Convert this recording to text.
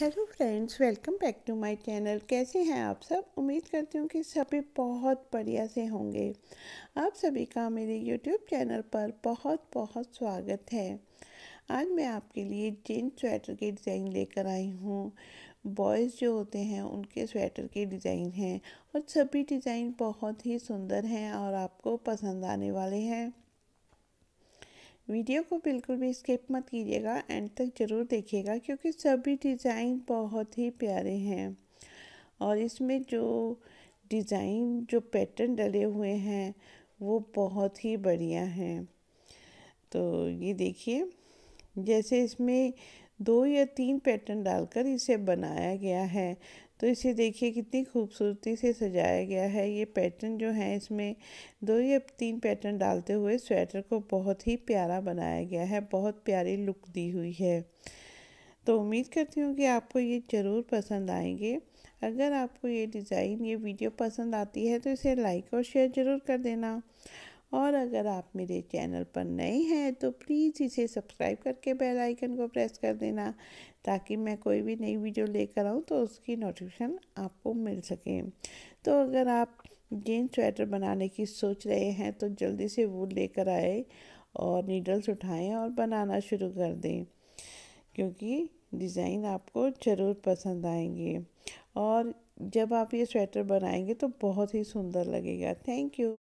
hello friends welcome back to my channel कैसे हैं आप सब उम्मीद करती हूँ कि सभी बहुत बढ़िया से होंगे आप सभी का मेरे यूट्यूब चैनल पर बहुत बहुत स्वागत है आज मैं आपके लिए जीन स्वेटर के डिज़ाइन लेकर आई हूँ बॉयज़ जो होते हैं उनके स्वेटर के डिज़ाइन हैं और सभी डिज़ाइन बहुत ही सुंदर हैं और आपको पसंद आने वाले हैं वीडियो को बिल्कुल भी स्किप मत कीजिएगा एंड तक ज़रूर देखिएगा क्योंकि सभी डिज़ाइन बहुत ही प्यारे हैं और इसमें जो डिज़ाइन जो पैटर्न डले हुए हैं वो बहुत ही बढ़िया हैं तो ये देखिए जैसे इसमें दो या तीन पैटर्न डालकर इसे बनाया गया है तो इसे देखिए कितनी खूबसूरती से सजाया गया है ये पैटर्न जो है इसमें दो या तीन पैटर्न डालते हुए स्वेटर को बहुत ही प्यारा बनाया गया है बहुत प्यारी लुक दी हुई है तो उम्मीद करती हूँ कि आपको ये ज़रूर पसंद आएंगे अगर आपको ये डिज़ाइन ये वीडियो पसंद आती है तो इसे लाइक और शेयर ज़रूर कर देना और अगर आप मेरे चैनल पर नए हैं तो प्लीज़ इसे सब्सक्राइब करके बेल आइकन को प्रेस कर देना ताकि मैं कोई भी नई वीडियो लेकर आऊँ तो उसकी नोटिफिकेशन आपको मिल सके तो अगर आप जीन स्वेटर बनाने की सोच रहे हैं तो जल्दी से वो लेकर आए और नीडल्स उठाएं और बनाना शुरू कर दें क्योंकि डिज़ाइन आपको ज़रूर पसंद आएंगे और जब आप ये स्वेटर बनाएंगे तो बहुत ही सुंदर लगेगा थैंक यू